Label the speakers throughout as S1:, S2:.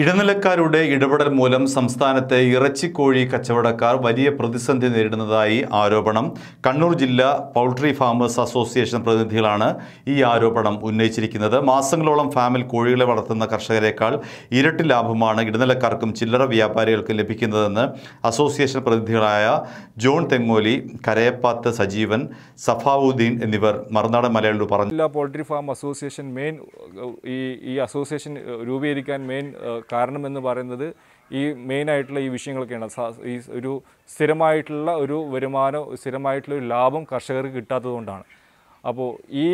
S1: ഇടനിലക്കാരുടെ ഇടപെടൽ മൂലം സംസ്ഥാനത്തെ ഇറച്ചിക്കോഴി കച്ചവടക്കാർ വലിയ പ്രതിസന്ധി നേരിടുന്നതായി ആരോപണം കണ്ണൂർ ജില്ലാ പൗൾട്രി ഫാമേഴ്സ് അസോസിയേഷൻ പ്രതിനിധികളാണ് ഈ ആരോപണം ഉന്നയിച്ചിരിക്കുന്നത് മാസങ്ങളോളം ഫാമിൽ കോഴികളെ വളർത്തുന്ന കർഷകരെക്കാൾ ഇരട്ടി ലാഭമാണ് ഇടനിലക്കാർക്കും ചില്ലറ വ്യാപാരികൾക്കും ലഭിക്കുന്നതെന്ന് അസോസിയേഷൻ പ്രതിനിധികളായ ജോൺ തെങ്ങോലി കരയപ്പാത്ത് സജീവൻ സഫാവുദ്ദീൻ എന്നിവർ മറുനാടൻ മലയാളിയോട് പറഞ്ഞു
S2: ജില്ലാ പൗൾട്രി ഫാം അസോസിയേഷൻ മെയിൻ ഈ ഈ അസോസിയേഷൻ രൂപീകരിക്കാൻ മെയിൻ കാരണം എന്ന് പറയുന്നത് ഈ മെയിനായിട്ടുള്ള ഈ വിഷയങ്ങളൊക്കെയാണ് ഈ ഒരു സ്ഥിരമായിട്ടുള്ള ഒരു വരുമാനം സ്ഥിരമായിട്ടുള്ള ഒരു ലാഭം കർഷകർക്ക് കിട്ടാത്തതുകൊണ്ടാണ് അപ്പോൾ ഈ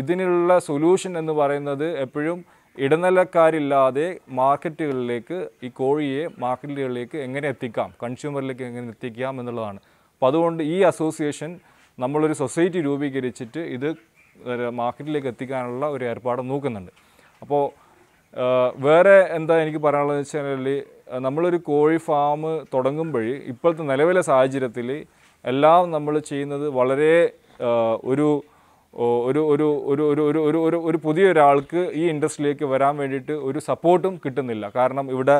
S2: ഇതിനുള്ള സൊല്യൂഷൻ എന്ന് പറയുന്നത് എപ്പോഴും ഇടനിലക്കാരില്ലാതെ മാർക്കറ്റുകളിലേക്ക് ഈ കോഴിയെ മാർക്കറ്റുകളിലേക്ക് എങ്ങനെ എത്തിക്കാം കൺസ്യൂമറിലേക്ക് എങ്ങനെ എത്തിക്കാം എന്നുള്ളതാണ് അപ്പോൾ അതുകൊണ്ട് ഈ അസോസിയേഷൻ നമ്മളൊരു സൊസൈറ്റി രൂപീകരിച്ചിട്ട് ഇത് മാർക്കറ്റിലേക്ക് എത്തിക്കാനുള്ള ഒരു ഏർപ്പാട് നോക്കുന്നുണ്ട് അപ്പോൾ വേറെ എന്താ എനിക്ക് പറയാനുള്ളത് വെച്ച് കഴിഞ്ഞാൽ നമ്മളൊരു കോഴി ഫാം തുടങ്ങുമ്പോഴേ ഇപ്പോഴത്തെ നിലവിലെ സാഹചര്യത്തിൽ എല്ലാം നമ്മൾ ചെയ്യുന്നത് വളരെ ഒരു ഒരു ഒരു ഒരു ഒരു ഒരു ഒരു ഒരു ഒരു പുതിയ ഒരാൾക്ക് ഈ ഇൻഡസ്ട്രിയിലേക്ക് വരാൻ വേണ്ടിയിട്ട് ഒരു സപ്പോർട്ടും കിട്ടുന്നില്ല കാരണം ഇവിടെ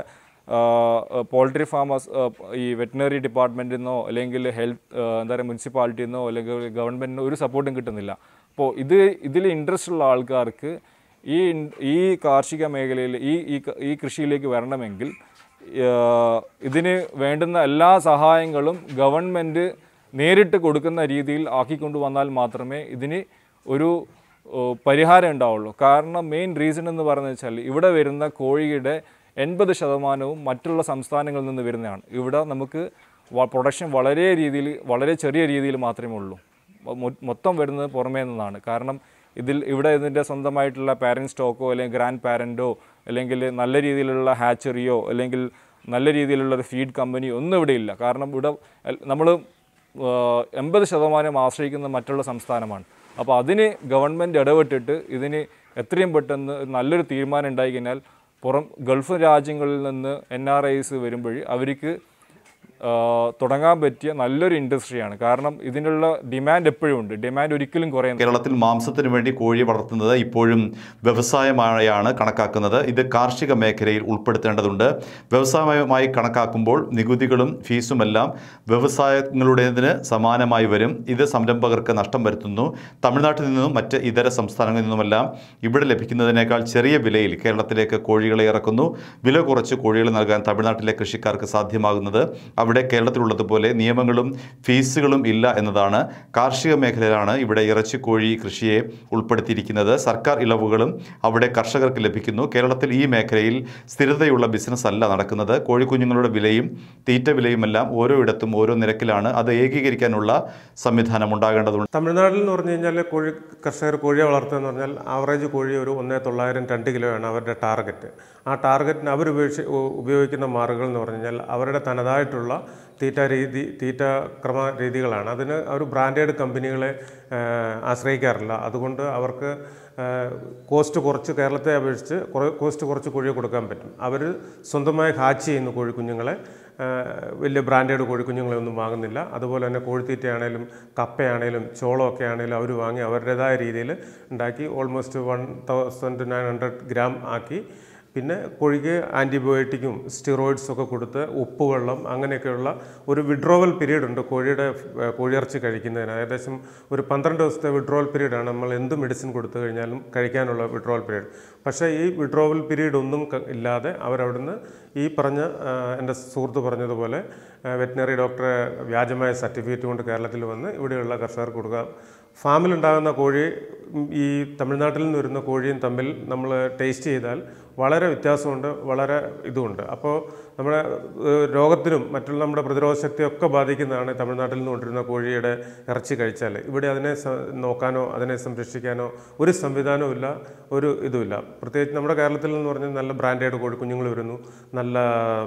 S2: പോൾട്രി ഫാമേഴ്സ് ഈ വെറ്റിനറി ഡിപ്പാർട്ട്മെൻറ്റിൽ നിന്നോ അല്ലെങ്കിൽ ഹെൽത്ത് എന്താ പറയുക മുനിസിപ്പാലിറ്റിയിൽ നിന്നോ അല്ലെങ്കിൽ ഗവൺമെൻറ്റിനോ ഒരു സപ്പോർട്ടും കിട്ടുന്നില്ല അപ്പോൾ ഇത് ഇതിൽ ഇൻട്രസ്റ്റ് ഉള്ള ആൾക്കാർക്ക് ഈ ഈ കാർഷിക മേഖലയിൽ ഈ ഈ കൃഷിയിലേക്ക് വരണമെങ്കിൽ ഇതിന് വേണ്ടുന്ന എല്ലാ സഹായങ്ങളും ഗവൺമെൻറ് നേരിട്ട് കൊടുക്കുന്ന രീതിയിൽ ആക്കിക്കൊണ്ടു വന്നാൽ മാത്രമേ ഇതിന് ഒരു പരിഹാരം ഉണ്ടാവുള്ളൂ കാരണം മെയിൻ റീസൺ എന്ന് പറഞ്ഞു വെച്ചാൽ ഇവിടെ വരുന്ന കോഴിയുടെ എൺപത് ശതമാനവും മറ്റുള്ള സംസ്ഥാനങ്ങളിൽ നിന്ന് വരുന്നതാണ് ഇവിടെ നമുക്ക് പ്രൊഡക്ഷൻ വളരെ രീതിയിൽ വളരെ ചെറിയ രീതിയിൽ മാത്രമേ ഉള്ളൂ മൊത്തം വരുന്നത് പുറമേ നിന്നാണ് കാരണം ഇതിൽ ഇവിടെ ഇതിൻ്റെ സ്വന്തമായിട്ടുള്ള പാരൻറ്റ് സ്റ്റോക്കോ അല്ലെങ്കിൽ ഗ്രാൻഡ് പാരൻറ്റോ അല്ലെങ്കിൽ നല്ല രീതിയിലുള്ള ഹാച്ചറിയോ അല്ലെങ്കിൽ നല്ല രീതിയിലുള്ള ഒരു ഫീഡ് കമ്പനിയോ ഒന്നും ഇവിടെ ഇല്ല കാരണം ഇവിടെ നമ്മൾ എൺപത് ശതമാനം ആശ്രയിക്കുന്ന മറ്റുള്ള സംസ്ഥാനമാണ് അപ്പോൾ അതിന് ഗവൺമെൻറ് ഇടപെട്ടിട്ട് ഇതിന് എത്രയും പെട്ടെന്ന് നല്ലൊരു തീരുമാനം ഉണ്ടായി കഴിഞ്ഞാൽ പുറം ഗൾഫ് രാജ്യങ്ങളിൽ നിന്ന് എൻ ആർ ഐസ് വരുമ്പോൾ അവർക്ക് തുടങ്ങാൻ പറ്റിയ നല്ലൊരു ഇൻഡസ്ട്രിയാണ് കാരണം ഇതിനുള്ള ഡിമാൻഡ് എപ്പോഴും ഉണ്ട് ഡിമാൻഡ് ഒരിക്കലും കുറയുന്നു കേരളത്തിൽ
S1: മാംസത്തിന് വേണ്ടി കോഴി വളർത്തുന്നത് ഇപ്പോഴും വ്യവസായമായാണ് കണക്കാക്കുന്നത് ഇത് കാർഷിക മേഖലയിൽ ഉൾപ്പെടുത്തേണ്ടതുണ്ട് വ്യവസായമായി കണക്കാക്കുമ്പോൾ നികുതികളും ഫീസുമെല്ലാം വ്യവസായങ്ങളുടേതിന് സമാനമായി വരും ഇത് സംരംഭകർക്ക് നഷ്ടം വരുത്തുന്നു തമിഴ്നാട്ടിൽ നിന്നും മറ്റ് ഇതര സംസ്ഥാനങ്ങളിൽ നിന്നുമെല്ലാം ഇവിടെ ലഭിക്കുന്നതിനേക്കാൾ ചെറിയ വിലയിൽ കേരളത്തിലേക്ക് കോഴികളെ ഇറക്കുന്നു വില കുറച്ച് കോഴികൾ നൽകാൻ തമിഴ്നാട്ടിലെ കൃഷിക്കാർക്ക് സാധ്യമാകുന്നത് അവിടെ ഇവിടെ കേരളത്തിലുള്ളതുപോലെ നിയമങ്ങളും ഫീസുകളും ഇല്ല എന്നതാണ് കാർഷിക മേഖലയിലാണ് ഇവിടെ ഇറച്ചിക്കോഴി കൃഷിയെ ഉൾപ്പെടുത്തിയിരിക്കുന്നത് സർക്കാർ ഇളവുകളും അവിടെ കർഷകർക്ക് ലഭിക്കുന്നു കേരളത്തിൽ ഈ മേഖലയിൽ സ്ഥിരതയുള്ള ബിസിനസ് അല്ല നടക്കുന്നത് കോഴിക്കുഞ്ഞുങ്ങളുടെ വിലയും തീറ്റ വിലയുമെല്ലാം ഓരോ ഇടത്തും
S3: ഓരോ നിരക്കിലാണ് അത് ഏകീകരിക്കാനുള്ള സംവിധാനം ഉണ്ടാകേണ്ടതുണ്ട് തമിഴ്നാട്ടിൽ എന്ന് പറഞ്ഞു കഴിഞ്ഞാൽ കോഴി കർഷകർ കോഴിയെ വളർത്തുക എന്ന് പറഞ്ഞാൽ ആവറേജ് കോഴി ഒരു ഒന്നേ തൊള്ളായിരം രണ്ട് കിലോയാണ് അവരുടെ ടാർഗറ്റ് ആ ടാർഗറ്റിന് അവർ ഉപയോഗിച്ച് ഉപയോഗിക്കുന്ന മാർഗങ്ങൾ എന്ന് പറഞ്ഞു കഴിഞ്ഞാൽ അവരുടെ തനതായിട്ടുള്ള തീറ്റ രീതി തീറ്റ ക്രമ രീതികളാണ് അതിന് അവർ ബ്രാൻഡഡ് കമ്പനികളെ ആശ്രയിക്കാറില്ല അതുകൊണ്ട് അവർക്ക് കോസ്റ്റ് കുറച്ച് കേരളത്തെ അപേക്ഷിച്ച് കോസ്റ്റ് കുറച്ച് കോഴിയെ കൊടുക്കാൻ പറ്റും അവർ സ്വന്തമായി ഹാച്ച് ചെയ്യുന്ന കോഴിക്കുഞ്ഞുങ്ങളെ വലിയ ബ്രാൻഡഡ് കോഴിക്കുഞ്ഞുങ്ങളെ ഒന്നും വാങ്ങുന്നില്ല അതുപോലെ തന്നെ കോഴിത്തീറ്റയാണേലും കപ്പയാണേലും ചോളമൊക്കെ ആണേലും അവർ വാങ്ങി അവരുടേതായ രീതിയിൽ ഉണ്ടാക്കി almost one thousand nine hundred gram ആക്കി പിന്നെ കോഴിക്ക് ആൻറ്റിബയോട്ടിക്കും സ്റ്റിറോയിഡ്സൊക്കെ കൊടുത്ത് ഉപ്പുവെള്ളം അങ്ങനെയൊക്കെയുള്ള ഒരു വിഡ്രോവൽ പീരീഡ് ഉണ്ട് കോഴിയുടെ കോഴിയിറച്ചി കഴിക്കുന്നതിന് ഏകദേശം ഒരു പന്ത്രണ്ട് ദിവസത്തെ വിഡ്രോവൽ പീരീഡാണ് നമ്മൾ എന്ത് മെഡിസിൻ കൊടുത്തു കഴിഞ്ഞാലും കഴിക്കാനുള്ള വിഡ്രോവൽ പീരീഡ് പക്ഷേ ഈ വിഡ്രോവൽ പീരീഡ് ഒന്നും ഇല്ലാതെ അവരവിടുന്ന് ഈ പറഞ്ഞ എൻ്റെ സുഹൃത്ത് പറഞ്ഞതുപോലെ വെറ്റിനറി ഡോക്ടറെ വ്യാജമായ സർട്ടിഫിക്കറ്റ് കൊണ്ട് കേരളത്തിൽ വന്ന് ഇവിടെയുള്ള കർഷകർക്ക് കൊടുക്കുക ഫാമിലുണ്ടാകുന്ന കോഴി ഈ തമിഴ്നാട്ടിൽ നിന്ന് വരുന്ന കോഴിയും തമ്മിൽ നമ്മൾ ടേസ്റ്റ് ചെയ്താൽ വളരെ വ്യത്യാസമുണ്ട് വളരെ ഇതുമുണ്ട് അപ്പോൾ നമ്മുടെ രോഗത്തിനും മറ്റുള്ള നമ്മുടെ പ്രതിരോധ ശക്തിയൊക്കെ ബാധിക്കുന്നതാണ് തമിഴ്നാട്ടിൽ നിന്ന് കൊണ്ടിരുന്ന കോഴിയുടെ ഇറച്ചി കഴിച്ചാൽ ഇവിടെ അതിനെ നോക്കാനോ അതിനെ സംരക്ഷിക്കാനോ ഒരു സംവിധാനവും ഇല്ല ഒരു ഇതുമില്ല പ്രത്യേകിച്ച് നമ്മുടെ കേരളത്തിൽ എന്ന് പറഞ്ഞാൽ നല്ല ബ്രാൻഡേഡ് കോഴി കുഞ്ഞുങ്ങൾ വരുന്നു നല്ല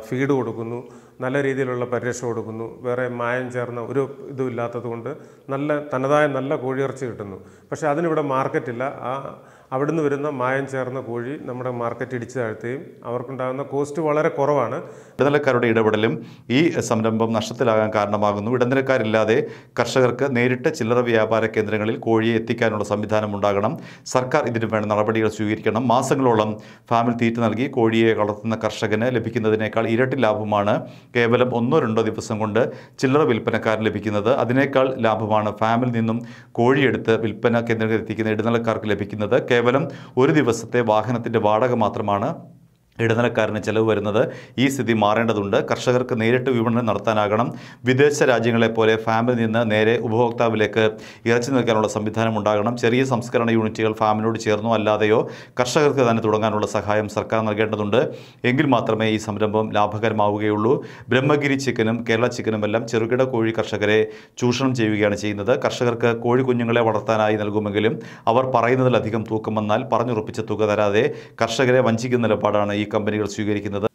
S3: ഫീഡ് കൊടുക്കുന്നു നല്ല രീതിയിലുള്ള പരിരക്ഷ കൊടുക്കുന്നു വേറെ മായം ചേർന്ന ഒരു ഇതും ഇല്ലാത്തത് കൊണ്ട് നല്ല തനതായ നല്ല കോഴിയിറച്ചി കിട്ടുന്നു പക്ഷേ അതിനിവിടെ മാർക്കറ്റില്ല ആ അവിടുന്ന് വരുന്ന മായം ചേർന്ന കോഴി നമ്മുടെ മാർക്കറ്റ് ഇടിച്ചു താഴ്ത്തുകയും അവർക്കുണ്ടാകുന്ന കോസ്റ്റ് വളരെ കുറവാണ്
S1: ഇടനിലക്കാരുടെ ഇടപെടലും ഈ സംരംഭം നഷ്ടത്തിലാകാൻ കാരണമാകുന്നു ഇടനിലക്കാരില്ലാതെ കർഷകർക്ക് നേരിട്ട് ചില്ലറ വ്യാപാര കേന്ദ്രങ്ങളിൽ കോഴിയെ എത്തിക്കാനുള്ള സംവിധാനം ഉണ്ടാകണം സർക്കാർ ഇതിനു വേണ്ട നടപടികൾ സ്വീകരിക്കണം മാസങ്ങളോളം ഫാമിൽ തീറ്റ നൽകി കോഴിയെ വളർത്തുന്ന കർഷകന് ലഭിക്കുന്നതിനേക്കാൾ ഇരട്ടി ലാഭമാണ് കേവലം ഒന്നോ രണ്ടോ ദിവസം കൊണ്ട് ചില്ലറ വിൽപ്പനക്കാരൻ ലഭിക്കുന്നത് അതിനേക്കാൾ ലാഭമാണ് ഫാമിൽ നിന്നും കോഴിയെടുത്ത് വിൽപ്പന കേന്ദ്രങ്ങളിൽ എത്തിക്കുന്ന ഇടനിലക്കാർക്ക് ലഭിക്കുന്നത് കേവലം ഒരു ദിവസത്തെ വാഹനത്തിൻ്റെ വാടക മാത്രമാണ് ഇടനിലക്കാരന് ചെലവ് വരുന്നത് ഈ സ്ഥിതി മാറേണ്ടതുണ്ട് കർഷകർക്ക് നേരിട്ട് വിപണനം നടത്താനാകണം വിദേശ രാജ്യങ്ങളെ പോലെ ഫാമിൽ നിന്ന് നേരെ ഉപഭോക്താവിലേക്ക് ഇറച്ചി നൽകാനുള്ള സംവിധാനം ഉണ്ടാകണം ചെറിയ സംസ്കരണ യൂണിറ്റുകൾ ഫാമിനോട് ചേർന്നോ അല്ലാതെയോ കർഷകർക്ക് തന്നെ തുടങ്ങാനുള്ള സഹായം സർക്കാർ നൽകേണ്ടതുണ്ട് എങ്കിൽ മാത്രമേ ഈ സംരംഭം ലാഭകരമാവുകയുള്ളൂ ബ്രഹ്മഗിരി ചിക്കനും കേരള ചിക്കനും എല്ലാം ചെറുകിട കോഴി കർഷകരെ ചൂഷണം ചെയ്യുകയാണ് ചെയ്യുന്നത് കർഷകർക്ക് കോഴി കുഞ്ഞുങ്ങളെ വളർത്താനായി നൽകുമെങ്കിലും അവർ പറയുന്നതിലധികം തൂക്കം വന്നാൽ പറഞ്ഞുറപ്പിച്ച തുക തരാതെ കർഷകരെ വഞ്ചിക്കുന്ന നിലപാടാണ് ഈ കമ്പനികൾ
S4: സ്വീകരിക്കുന്നത്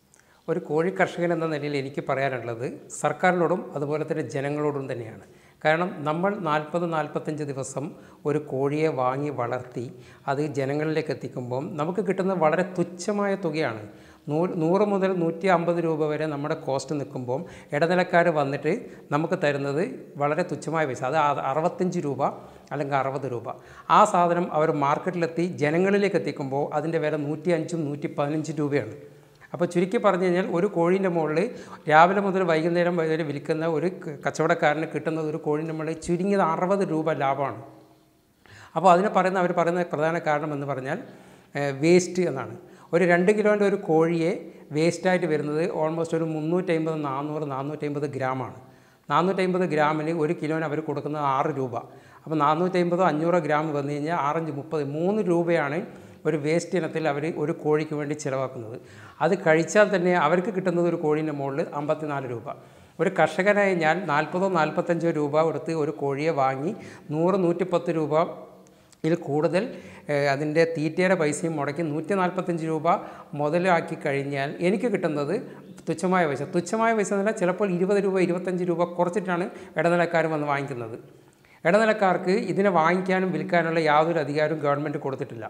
S4: ഒരു കോഴി കർഷകൻ എന്ന നിലയിൽ എനിക്ക് പറയാനുള്ളത് സർക്കാരിനോടും അതുപോലെ തന്നെ ജനങ്ങളോടും തന്നെയാണ് കാരണം നമ്മൾ നാൽപ്പത് നാൽപ്പത്തഞ്ച് ദിവസം ഒരു കോഴിയെ വാങ്ങി വളർത്തി അത് ജനങ്ങളിലേക്ക് എത്തിക്കുമ്പം നമുക്ക് കിട്ടുന്ന വളരെ തുച്ഛമായ തുകയാണ് നൂ നൂറ് മുതൽ നൂറ്റി അമ്പത് രൂപ വരെ നമ്മുടെ കോസ്റ്റ് നിൽക്കുമ്പോൾ ഇടനിലക്കാർ വന്നിട്ട് നമുക്ക് തരുന്നത് വളരെ തുച്ഛമായ പൈസ അത് അറുപത്തഞ്ച് രൂപ അല്ലെങ്കിൽ അറുപത് രൂപ ആ സാധനം അവർ മാർക്കറ്റിലെത്തി ജനങ്ങളിലേക്ക് എത്തിക്കുമ്പോൾ അതിൻ്റെ വില നൂറ്റി അഞ്ചും നൂറ്റി പതിനഞ്ചും രൂപയാണ് അപ്പോൾ ചുരുക്കി പറഞ്ഞു കഴിഞ്ഞാൽ ഒരു കോഴീൻ്റെ മുകളിൽ രാവിലെ മുതൽ വൈകുന്നേരം വരെ വിൽക്കുന്ന ഒരു കച്ചവടക്കാരന് കിട്ടുന്നത് ഒരു കോഴീൻ്റെ മുകളിൽ ചുരുങ്ങിയത് അറുപത് രൂപ ലാഭമാണ് അപ്പോൾ അതിനെ പറയുന്ന അവർ പറയുന്ന പ്രധാന കാരണം എന്ന് പറഞ്ഞാൽ വേസ്റ്റ് എന്നാണ് ഒരു രണ്ട് കിലോൻ്റെ ഒരു കോഴിയെ വേസ്റ്റായിട്ട് വരുന്നത് ഓൾമോസ്റ്റ് ഒരു മുന്നൂറ്റമ്പത് നാനൂറ് നാനൂറ്റമ്പത് ഗ്രാമാണ് നാനൂറ്റമ്പത് ഗ്രാമിന് ഒരു കിലോന് അവർ കൊടുക്കുന്നത് ആറ് രൂപ അപ്പോൾ നാനൂറ്റമ്പതോ അഞ്ഞൂറോ ഗ്രാം വന്നു കഴിഞ്ഞാൽ ആറഞ്ച് മുപ്പത് മൂന്ന് രൂപയാണ് ഒരു വേസ്റ്റ് ഇനത്തിൽ അവർ ഒരു കോഴിക്ക് വേണ്ടി ചിലവാക്കുന്നത് അത് കഴിച്ചാൽ തന്നെ അവർക്ക് കിട്ടുന്നത് ഒരു കോഴീൻ്റെ മുകളിൽ അമ്പത്തിനാല് രൂപ ഒരു കർഷകനായി ഞാൻ നാൽപ്പതോ നാൽപ്പത്തഞ്ചോ രൂപ കൊടുത്ത് ഒരു കോഴിയെ വാങ്ങി നൂറ് നൂറ്റിപ്പത്ത് രൂപ ഇതിൽ കൂടുതൽ അതിൻ്റെ തീറ്റയുടെ പൈസയും മുടക്കി നൂറ്റി നാൽപ്പത്തഞ്ച് രൂപ മുതലാക്കി കഴിഞ്ഞാൽ എനിക്ക് കിട്ടുന്നത് തുച്ഛമായ പൈസ തുച്ഛമായ പൈസ എന്നല്ല ചിലപ്പോൾ ഇരുപത് രൂപ ഇരുപത്തഞ്ച് രൂപ കുറച്ചിട്ടാണ് ഇടനിലക്കാരൻ വന്ന് വാങ്ങിക്കുന്നത് ഇടനിലക്കാർക്ക് ഇതിനെ വാങ്ങിക്കാനും വിൽക്കാനുള്ള യാതൊരു അധികാരവും ഗവൺമെൻറ് കൊടുത്തിട്ടില്ല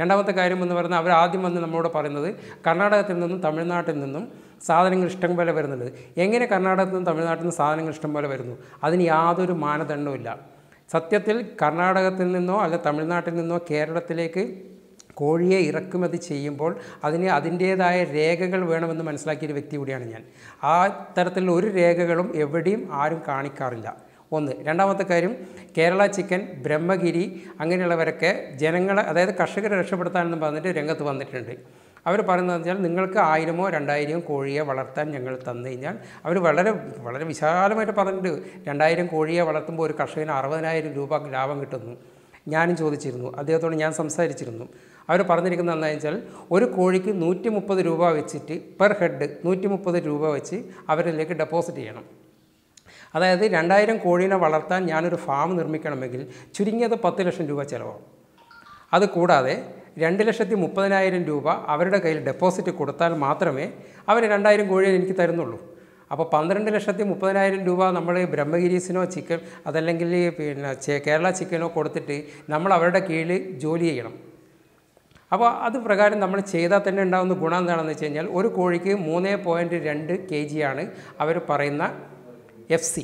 S4: രണ്ടാമത്തെ കാര്യം എന്ന് പറഞ്ഞാൽ അവർ ആദ്യം വന്ന് നമ്മളോട് പറയുന്നത് കർണാടകത്തിൽ നിന്നും തമിഴ്നാട്ടിൽ നിന്നും സാധനങ്ങൾ ഇഷ്ടം പോലെ വരുന്നുണ്ട് എങ്ങനെ കർണാടകത്തിൽ നിന്നും തമിഴ്നാട്ടിൽ നിന്നും സാധനങ്ങൾ ഇഷ്ടം പോലെ വരുന്നു അതിന് യാതൊരു മാനദണ്ഡവും സത്യത്തിൽ കർണാടകത്തിൽ നിന്നോ അല്ല തമിഴ്നാട്ടിൽ നിന്നോ കേരളത്തിലേക്ക് കോഴിയെ ഇറക്കുമതി ചെയ്യുമ്പോൾ അതിന് അതിൻ്റേതായ രേഖകൾ വേണമെന്ന് മനസ്സിലാക്കിയൊരു വ്യക്തി കൂടിയാണ് ഞാൻ ആ തരത്തിലുള്ള ഒരു രേഖകളും എവിടെയും ആരും കാണിക്കാറില്ല ഒന്ന് രണ്ടാമത്തെ കാര്യം കേരള ചിക്കൻ ബ്രഹ്മഗിരി അങ്ങനെയുള്ളവരൊക്കെ ജനങ്ങളെ അതായത് കർഷകരെ രക്ഷപ്പെടുത്താനെന്ന് പറഞ്ഞിട്ട് രംഗത്ത് വന്നിട്ടുണ്ട് അവർ പറയുന്നത് വെച്ചാൽ നിങ്ങൾക്ക് ആയിരമോ രണ്ടായിരമോ കോഴിയെ വളർത്താൻ ഞങ്ങൾ തന്നു കഴിഞ്ഞാൽ അവർ വളരെ വളരെ വിശാലമായിട്ട് പറഞ്ഞിട്ടുണ്ട് രണ്ടായിരം കോഴിയെ വളർത്തുമ്പോൾ ഒരു കർഷകന് അറുപതിനായിരം രൂപ ലാഭം കിട്ടുന്നു ഞാനും ചോദിച്ചിരുന്നു അദ്ദേഹത്തോട് ഞാൻ സംസാരിച്ചിരുന്നു അവർ പറഞ്ഞിരിക്കുന്നത് എന്താണെന്ന് വെച്ചാൽ ഒരു കോഴിക്ക് നൂറ്റി മുപ്പത് രൂപ വെച്ചിട്ട് പെർ ഹെഡ് നൂറ്റി മുപ്പത് രൂപ വെച്ച് അവരിലേക്ക് ഡെപ്പോസിറ്റ് ചെയ്യണം അതായത് രണ്ടായിരം കോഴീനെ വളർത്താൻ ഞാനൊരു ഫാം നിർമ്മിക്കണമെങ്കിൽ ചുരുങ്ങിയത് പത്ത് ലക്ഷം രൂപ ചിലവാകും അതുകൂടാതെ രണ്ട് ലക്ഷത്തി മുപ്പതിനായിരം രൂപ അവരുടെ കയ്യിൽ ഡെപ്പോസിറ്റ് കൊടുത്താൽ മാത്രമേ അവർ രണ്ടായിരം കോഴിയെ എനിക്ക് തരുന്നുള്ളൂ അപ്പോൾ പന്ത്രണ്ട് ലക്ഷത്തി മുപ്പതിനായിരം രൂപ നമ്മൾ ബ്രഹ്മഗിരീസിനോ ചിക്കൻ അതല്ലെങ്കിൽ പിന്നെ കേരള ചിക്കനോ കൊടുത്തിട്ട് നമ്മൾ അവരുടെ കീഴിൽ ജോലി ചെയ്യണം അപ്പോൾ അത് പ്രകാരം നമ്മൾ ചെയ്താൽ തന്നെ ഉണ്ടാകുന്ന ഗുണം എന്താണെന്ന് വെച്ച് കഴിഞ്ഞാൽ ഒരു കോഴിക്ക് മൂന്ന് പോയിൻറ്റ് രണ്ട് കെ ജിയാണ് അവർ പറയുന്ന എഫ് സി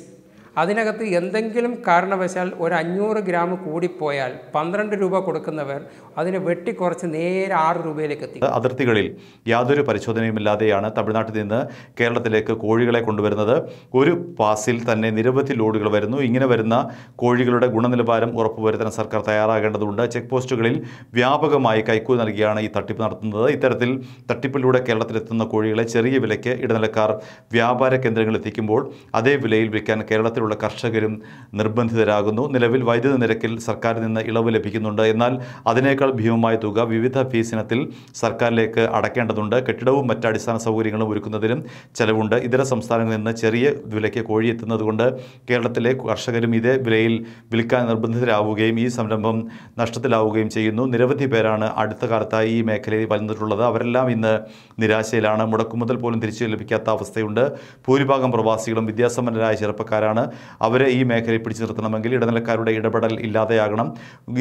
S4: അതിനകത്ത് എന്തെങ്കിലും കാരണവശാൽ ഒരു അഞ്ഞൂറ് ഗ്രാം കൂടിപ്പോയാൽ പന്ത്രണ്ട് രൂപ കൊടുക്കുന്നവർ അതിനെ വെട്ടിക്കുറച്ച് നേരെ ആറ് രൂപയിലേക്ക് എത്തി
S1: അതിർത്തികളിൽ യാതൊരു പരിശോധനയുമില്ലാതെയാണ് തമിഴ്നാട്ടിൽ നിന്ന് കേരളത്തിലേക്ക് കോഴികളെ കൊണ്ടുവരുന്നത് ഒരു പാസിൽ തന്നെ നിരവധി ലോഡുകൾ വരുന്നു ഇങ്ങനെ വരുന്ന കോഴികളുടെ ഗുണനിലവാരം ഉറപ്പുവരുത്താൻ സർക്കാർ തയ്യാറാകേണ്ടതുണ്ട് ചെക്ക് പോസ്റ്റുകളിൽ വ്യാപകമായി കൈക്കൂലി നൽകിയാണ് ഈ തട്ടിപ്പ് നടത്തുന്നത് ഇത്തരത്തിൽ തട്ടിപ്പിലൂടെ കേരളത്തിലെത്തുന്ന കോഴികളെ ചെറിയ വിലയ്ക്ക് ഇടനിലക്കാർ വ്യാപാര കേന്ദ്രങ്ങളിൽ എത്തിക്കുമ്പോൾ അതേ വിലയിൽ വിൽക്കാൻ കേരളത്തിൽ മേഖലയിലുള്ള കർഷകരും നിർബന്ധിതരാകുന്നു നിലവിൽ വൈദ്യുത നിരക്കിൽ സർക്കാരിൽ നിന്ന് ഇളവ് ലഭിക്കുന്നുണ്ട് എന്നാൽ അതിനേക്കാൾ ഭീമമായ തുക വിവിധ ഫീസിനത്തിൽ സർക്കാരിലേക്ക് അടയ്ക്കേണ്ടതുണ്ട് കെട്ടിടവും മറ്റ് അടിസ്ഥാന സൗകര്യങ്ങളും ഒരുക്കുന്നതിനും ചെലവുണ്ട് ഇതര സംസ്ഥാനങ്ങളിൽ നിന്ന് ചെറിയ വിലയ്ക്ക് കോഴിയെത്തുന്നതുകൊണ്ട് കേരളത്തിലെ കർഷകരും ഇതേ വിലയിൽ വിൽക്കാൻ നിർബന്ധിതരാവുകയും ഈ സംരംഭം നഷ്ടത്തിലാവുകയും ചെയ്യുന്നു നിരവധി പേരാണ് അടുത്ത കാലത്തായി ഈ മേഖലയിൽ വന്നിട്ടുള്ളത് അവരെല്ലാം ഇന്ന് നിരാശയിലാണ് മുടക്കുമുതൽ പോലും തിരിച്ചു ലഭിക്കാത്ത അവസ്ഥയുണ്ട് ഭൂരിഭാഗം പ്രവാസികളും വിദ്യാസമ്പന്നരായ ചെറുപ്പക്കാരാണ് അവരെ ഈ മേഖലയിൽ പിടിച്ചു നിർത്തണമെങ്കിൽ ഇടനിലക്കാരുടെ ഇടപെടൽ ഇല്ലാതെയാകണം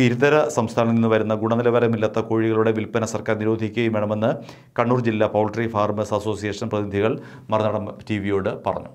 S1: ഇരുതര സംസ്ഥാനത്ത് നിന്ന് വരുന്ന ഗുണനിലവാരമില്ലാത്ത കോഴികളുടെ വിൽപ്പന സർക്കാർ നിരോധിക്കുകയും വേണമെന്ന് കണ്ണൂർ ജില്ലാ പൗൾട്രി
S3: ഫാർമേഴ്സ് അസോസിയേഷൻ പ്രതിനിധികൾ മറുനാടൻ ടി വിയോട് പറഞ്ഞു